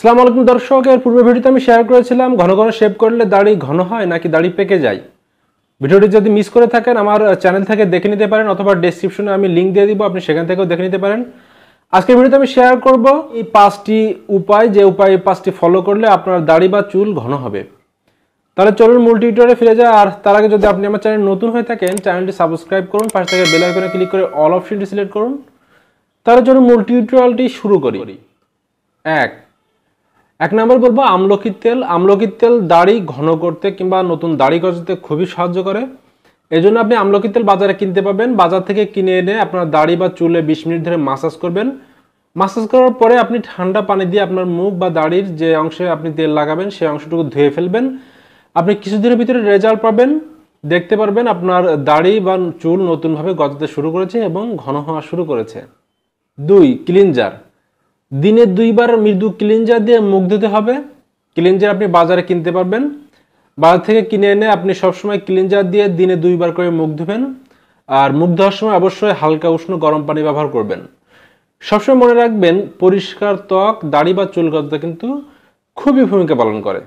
সালাম আলাইকুম দর্শক এর পূর্বে ভিডিওতে আমি শেয়ার করেছিলাম ঘন ঘন শেভ করলে দাড়ি ঘন হয় নাকি দাড়ি পেকে যায় ভিডিওটি যদি মিস করে থাকেন আমার চ্যানেল থেকে দেখে নিতে পারেন অথবা ডেসক্রিপশনে আমি লিঙ্ক দিয়ে দিব আপনি সেখান থেকেও দেখে নিতে পারেন আজকের ভিডিওতে আমি শেয়ার করব এই পাঁচটি উপায় যে উপায় পাঁচটি ফলো করলে আপনার দাড়ি বা চুল ঘন হবে তাহলে চলুন মূল টিউটোরিয়ালে ফিরে যায় আর তার আগে যদি আপনি আমার চ্যানেল নতুন হয়ে থাকেন চ্যানেলটি সাবস্ক্রাইব করুন পাশ থেকে বেল আইকনে ক্লিক করে অল অপশনটি সিলেক্ট করুন তাহলে চলুন মূল টিউটোরিয়ালটি শুরু করি এক এক নম্বর বলবো আমলকির তেল আমলকির তেল দাড়ি ঘন করতে কিংবা নতুন দাড়ি গজাতে খুবই সাহায্য করে এই জন্য আপনি আমলকির তেল বাজারে কিনতে পাবেন বাজার থেকে কিনে এনে আপনার দাড়ি বা চুলে বিশ মিনিট ধরে মাসাজ করবেন মাসাজ করার পরে আপনি ঠান্ডা পানি দিয়ে আপনার মুখ বা দাড়ির যে অংশে আপনি তেল লাগাবেন সেই অংশটুকু ধুয়ে ফেলবেন আপনি কিছুদিনের ভিতরে রেজাল্ট পাবেন দেখতে পারবেন আপনার দাড়ি বা চুল নতুনভাবে গজাতে শুরু করেছে এবং ঘন হওয়া শুরু করেছে দুই ক্লিনজার দিনে দুইবার মৃদু ক্লিনজার দিয়ে মুখ ধুতে হবে ক্লিনজার আপনি বাজারে কিনতে পারবেন বাজার থেকে কিনে এনে আপনি সবসময় ক্লিনজার দিয়ে দিনে দুইবার করে মুখ ধুবেন আর মুখ ধোয়ার সময় অবশ্যই হালকা উষ্ণ গরম পানি ব্যবহার করবেন সবসময় মনে রাখবেন পরিষ্কার ত্বক দাড়ি বা চুল কিন্তু খুবই ভূমিকা পালন করে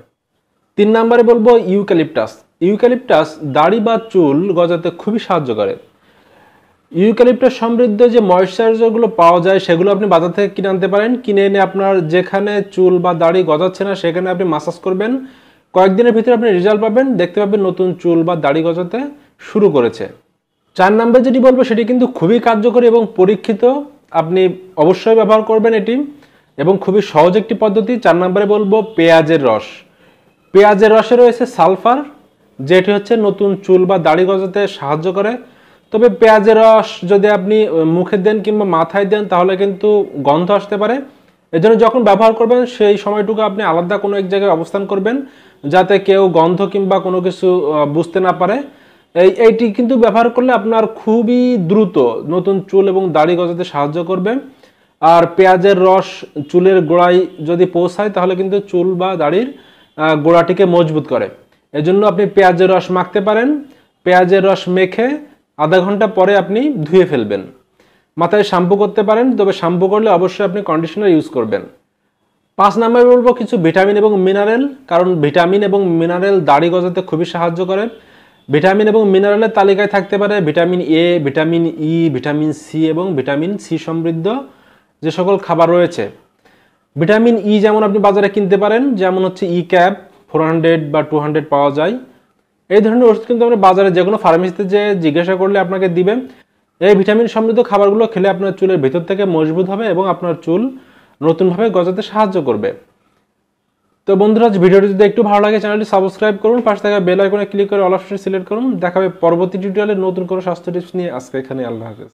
তিন নম্বরে বলবো ইউক্যালিপটাস ইউক্যালিপটাস দাড়ি বা চুল গজাতে খুবই সাহায্য করে ইউক্যালিপটাস সমৃদ্ধ যে ময়শ্চারাইজারগুলো পাওয়া যায় সেগুলো আপনি বাজার থেকে কিনে আনতে পারেন কিনে এনে আপনার যেখানে চুল বা দাড়ি গজাচ্ছে না সেখানে আপনি মাসাজ করবেন কয়েকদিনের ভিতরে আপনি রেজাল্ট পাবেন দেখতে পাবেন নতুন চুল বা দাড়ি গজাতে শুরু করেছে চার নাম্বার যেটি বলবো সেটি কিন্তু খুবই কার্যকরী এবং পরীক্ষিত আপনি অবশ্যই ব্যবহার করবেন এটি এবং খুবই সহজ একটি পদ্ধতি চার নম্বরে বলবো পেঁয়াজের রস পেঁয়াজের রসে রয়েছে সালফার যেটি হচ্ছে নতুন চুল বা দাড়ি গজাতে সাহায্য করে তবে পেঁয়াজের রস যদি আপনি মুখে দেন কিংবা মাথায় দেন তাহলে কিন্তু গন্ধ আসতে পারে এজন্য যখন ব্যবহার করবেন সেই সময়টুকু আপনি আলাদা কোনো এক জায়গায় অবস্থান করবেন যাতে কেউ গন্ধ কিংবা কোনো কিছু বুঝতে না পারে এই এইটি কিন্তু ব্যবহার করলে আপনার খুবই দ্রুত নতুন চুল এবং দাড়ি গজাতে সাহায্য করবে আর পেঁয়াজের রস চুলের গোড়ায় যদি পৌঁছায় তাহলে কিন্তু চুল বা দাড়ির গোড়াটিকে মজবুত করে এজন্য আপনি পেঁয়াজের রস মাখতে পারেন পেঁয়াজের রস মেখে আধা ঘন্টা পরে আপনি ধুয়ে ফেলবেন মাথায় শ্যাম্পু করতে পারেন তবে শ্যাম্পু করলে অবশ্যই আপনি কন্ডিশনার ইউজ করবেন পাঁচ নাম্বার বলবো কিছু ভিটামিন এবং মিনারেল কারণ ভিটামিন এবং মিনারেল দাড়ি গজাতে খুবই সাহায্য করে ভিটামিন এবং মিনারেলের তালিকায় থাকতে পারে vitamin A vitamin E vitamin C এবং ভিটামিন সি সমৃদ্ধ যে সকল খাবার রয়েছে ভিটামিন ই e যেমন আপনি বাজারে কিনতে পারেন যেমন হচ্ছে ই ক্যাপ ফোর হান্ড্রেড বা টু হান্ড্রেড পাওয়া যায় এই ধরনের ওষুধ কিন্তু আমরা বাজারে যে কোনো ফার্মেসিতে যে জিজ্ঞাসা করলে আপনাকে দিবেন এই ভিটামিন সমৃদ্ধ খাবারগুলো খেলে আপনার চুলের ভেতর থেকে মজবুত হবে এবং আপনার চুল নতুনভাবে গজাতে সাহায্য করবে তো বন্ধুরা ভিডিওটি যদি একটু ভালো লাগে চ্যানেলটি সাবস্ক্রাইব করুন পাশে থাকা বেল আইকনে ক্লিক করে অল অপশন সিলেক্ট করুন দেখাবে পরবর্তী টিউটোরিয়ালে নতুন কোনো স্বাস্থ্য টিপস নিয়ে আজকে এখানে আল্লাহ হাফেজ